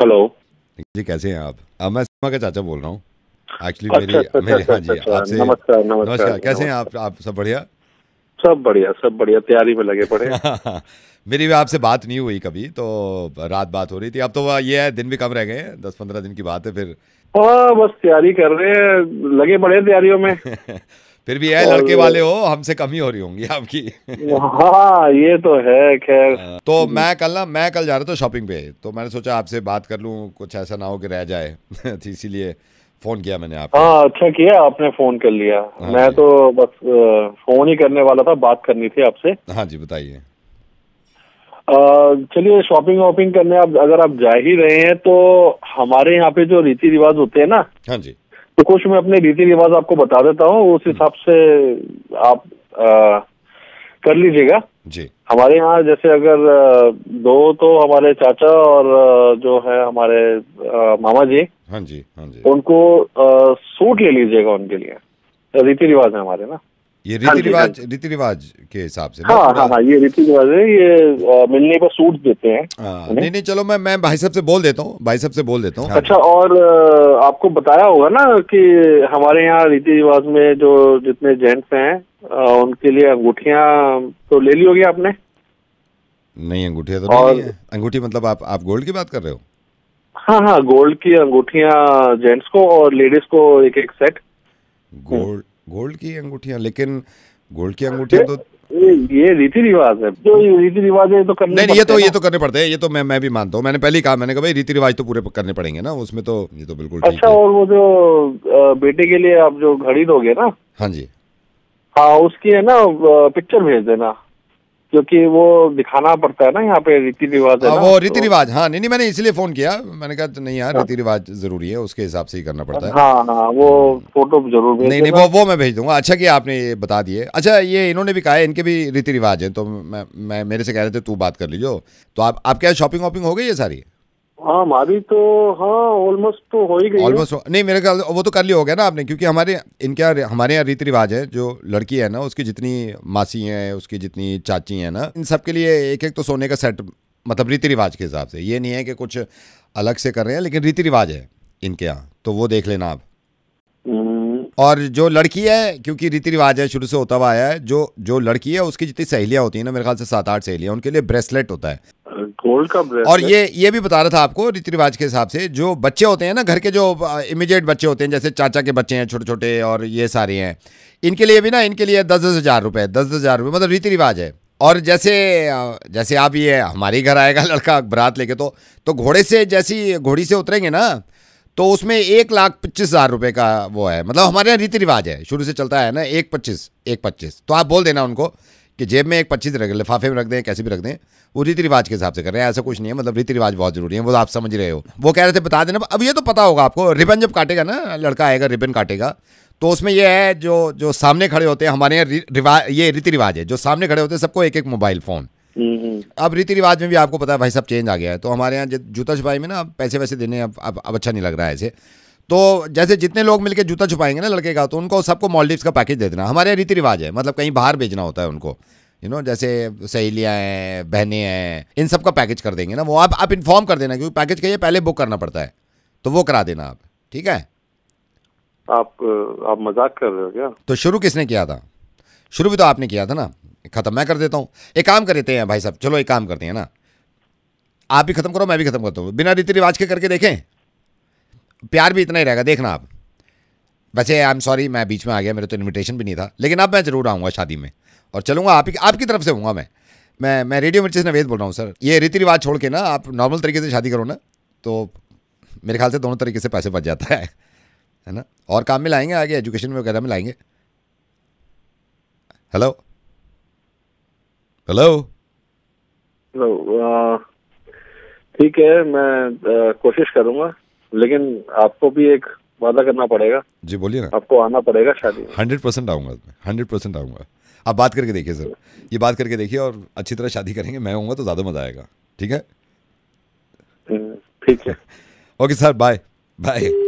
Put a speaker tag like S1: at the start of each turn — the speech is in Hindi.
S1: हेलो जी कैसे हैं आप मैं सीमा का चाचा बोल रहा हूँ एक्चुअली अच्छा, मेरी अच्छा, मेरे अच्छा, हाँ जी आपसे नमस्कार नमस्कार कैसे हैं आप आप सब बढ़िया सब बढ़िया सब बढ़िया तैयारी में लगे पड़े मेरी भी आपसे बात नहीं हुई कभी तो रात बात हो रही थी अब तो ये है दिन भी कम रह गए हैं दस पंद्रह दिन की बात है फिर
S2: हाँ बस तैयारी कर रहे हैं लगे पड़े तैयारियों में
S1: फिर भी है लड़के वाले हो हमसे कमी हो रही होंगी आपकी हाँ ये तो है खैर हाँ, तो मैं कल ना मैं कल जा रहा था शॉपिंग पे तो मैंने सोचा आपसे बात कर लूँ कुछ ऐसा ना हो कि रह जाए तो इसीलिए फोन किया मैंने आप
S2: हाँ अच्छा किया आपने फोन कर लिया हाँ मैं तो बस फोन ही करने वाला था बात करनी थी आपसे
S1: हाँ जी बताइए
S2: चलिए शॉपिंग वॉपिंग करने आप अगर आप जा ही रहे हैं तो हमारे यहाँ पे जो रीति रिवाज होते हैं ना हाँ जी तो कुछ मैं अपने रीति रिवाज आपको बता देता हूँ उस हम्म। हिसाब से आप आ, कर लीजिएगा जी हमारे यहाँ जैसे अगर दो तो हमारे चाचा और जो है हमारे मामा जी हाँ जी हाँ जी उनको आ, सूट ले लीजिएगा उनके लिए रीति रिवाज है हमारे ना
S1: ये हाँ रीति रिवाज हाँ रीति रिवाज के हिसाब से हाँ हाँ हाँ ये रीति रिवाज है ये आ, मिलने पर सूट देते हैं आ, हाँ, नहीं नहीं चलो मैं मैं भाई साहब से बोल देता हूँ भाई साहब से बोल देता हूँ हाँ। अच्छा
S2: और आपको बताया होगा ना कि हमारे यहाँ रीति रिवाज में जो जितने जेंट्स हैं उनके लिए अंगूठिया तो ले ली होगी आपने
S1: नहीं अंगूठिया तो और... अंगूठी मतलब आप आप गोल्ड की बात कर रहे हो
S2: हाँ हाँ गोल्ड की अंगूठिया जेंट्स को और लेडीज को एक एक सेट
S1: गोल्ड गोल्ड की अंगूठिया लेकिन गोल्ड की अंगूठिया तो
S2: ये रीति रिवाज है रीति रिवाज है तो करने नहीं, ये तो ये
S1: तो करने पड़ते हैं ये तो मैं मैं भी मानता हूँ मैंने पहले ही कहा मैंने कहा भाई रीति रिवाज तो पूरे करने पड़ेंगे ना उसमें तो ये तो बिल्कुल अच्छा
S2: और वो जो बेटे के लिए आप जो घड़ी दोगे ना हाँ जी हाँ उसकी है ना पिक्चर भेज देना क्योंकि वो दिखाना पड़ता है ना यहाँ पे रीति रिवाज है आ, हाँ, वो तो रीति रिवाज
S1: हाँ नहीं नहीं मैंने इसलिए फोन किया मैंने कहा नहीं यार हाँ। रीति रिवाज जरूरी है उसके हिसाब से ही करना पड़ता है हाँ हाँ वो हम्म। फोटो जरूर भेज नहीं नहीं वो वो मैं भेज दूंगा अच्छा कि आपने ये बता दिए अच्छा ये इन्होंने भी कहा है इनके भी रीति रिवाज है तो मैं, मेरे से कह रहे थे तू बात कर लीजो तो आप क्या शॉपिंग वॉपिंग हो गई है सारी
S2: हाँ, तो ऑलमोस्ट हाँ, तो
S1: नहीं मेरे ख्याल वो तो कर लिया हो गया ना आपने क्योंकि हमारे इनके हमारे यहाँ रीति रिवाज है जो लड़की है ना उसकी जितनी मासी है उसकी जितनी चाची है ना इन सब के लिए एक एक तो सोने का सेट मतलब रीति रिवाज के हिसाब से ये नहीं है कि कुछ अलग से कर रहे हैं लेकिन रीति रिवाज है इनके यहाँ तो वो देख लेना आप हम्म। और जो लड़की है क्योंकि रीति रिवाज है शुरू से होता हुआ आया है जो जो लड़की है उसकी जितनी सहेलियाँ होती हैं ना मेरे ख्याल से सात आठ सहेलियाँ उनके लिए ब्रेसलेट होता है
S2: गोल्ड का और ये
S1: ये भी बता रहा था आपको रीति रिवाज के हिसाब से जो बच्चे होते हैं ना घर के जो इमीडिएट बच्चे होते हैं जैसे चाचा के बच्चे हैं छोटे छोटे और ये सारे हैं इनके लिए भी ना इनके लिए दस दस हज़ार रुपये दस दस हज़ार रुपये मतलब रीति रिवाज है और जैसे जैसे आप ये हमारे घर आएगा लड़का बरात लेके तो तो घोड़े से जैसी घोड़ी से उतरेंगे ना तो उसमें एक लाख पच्चीस हज़ार रुपये का वो है मतलब हमारे यहाँ रीति रिवाज है शुरू से चलता है ना एक पच्चीस एक पच्चीस तो आप बोल देना उनको कि जेब में एक पच्चीस रख लिफाफे में रख दें कैसे भी रख दें वो रीति रिवाज के हिसाब से कर रहे हैं ऐसा कुछ नहीं है मतलब रीति रिवाज बहुत जरूरी है वो आप समझ रहे हो वो कह रहे थे बता देना अब ये तो पता होगा आपको रिबन जब काटेगा ना लड़का आएगा रिबन काटेगा तो उसमें यह है जो जो सामने खड़े होते हैं हमारे यहाँ रिवाज ये रीति रिवाज है जो सामने खड़े होते हैं सबको एक एक मोबाइल फ़ोन हम्म, हम्म। अब रीति रिवाज में भी आपको पता है भाई सब चेंज आ गया है तो हमारे यहाँ जूता छुपाई में ना पैसे वैसे देने अब, अब अच्छा नहीं लग रहा है ऐसे तो जैसे जितने लोग मिलकर जूता छुपाएंगे ना लड़के का तो उनको सबको मॉलडिव का पैकेज दे देना हमारे रीति रिवाज है मतलब कहीं बाहर भेजना होता है उनको यू you नो know, जैसे सहेलियाँ हैं बहनें हैं इन सब का पैकेज कर देंगे ना वो आप आप इन्फॉर्म कर देना क्योंकि पैकेज कहिए पहले बुक करना पड़ता है तो वो करा देना आप ठीक है
S2: आप आप मजाक कर रहे हो क्या
S1: तो शुरू किसने किया था शुरू भी तो आपने किया था ना ख़त्म मैं कर देता हूँ एक काम कर देते हैं भाई साहब चलो एक काम करते हैं ना आप भी ख़त्म करो मैं भी ख़त्म करता हूँ बिना रीति रिवाज के करके देखें प्यार भी इतना ही रहेगा देखना आप वैसे आई एम सॉरी मैं बीच में आ गया मेरा तो इन्विटेशन भी नहीं था लेकिन अब मैं ज़रूर आऊँगा शादी में और चलूँगा आप आपकी तरफ से हूँगा मैं मैं मैं रेडियो मिर्ची से नवेद बोल रहा हूँ सर ये रीति रिवाज छोड़ के ना आप नॉर्मल तरीके से शादी करो ना तो मेरे ख्याल से दोनों तरीके से पैसे बच जाता है है ना और काम में लाएंगे आगे एजुकेशन वगैरह में लाएंगे हेलो हेलो
S2: हेलो ठीक है मैं कोशिश करूँगा लेकिन आपको भी एक वादा करना पड़ेगा जी बोलिए ना आपको आना पड़ेगा शादी
S1: हंड्रेड परसेंट आऊंगा हंड्रेड परसेंट आऊंगा आप बात करके देखिए सर ये बात करके देखिए और अच्छी तरह शादी करेंगे मैं आऊंगा तो ज्यादा मजा आएगा ठीक है हम्म, ठीक है ओके सर बाय बाय